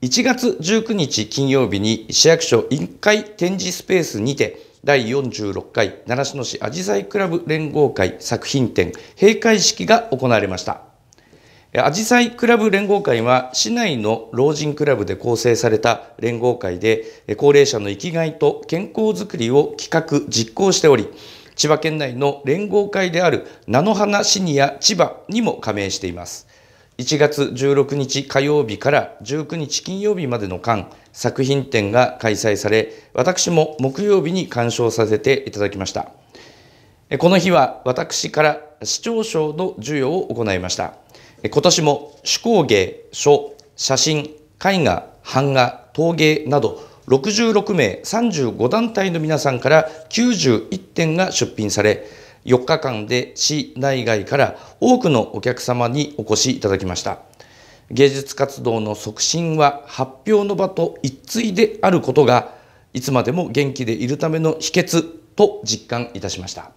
1月19日金曜日に市役所委員会展示スペースにて第46回習志野市あじさいクラブ連合会作品展閉会式が行われましたあじさいクラブ連合会は市内の老人クラブで構成された連合会で高齢者の生きがいと健康づくりを企画実行しており千葉県内の連合会である菜の花シニア千葉にも加盟しています1月16日火曜日から19日金曜日までの間、作品展が開催され、私も木曜日に鑑賞させていただきました。この日は私から市長賞の授与を行いました。今年も手工芸、書、写真、絵画、版画、陶芸など66名35団体の皆さんから91点が出品され、4日間で市内外から多くのお客様にお越しいただきました芸術活動の促進は発表の場と一対であることがいつまでも元気でいるための秘訣と実感いたしました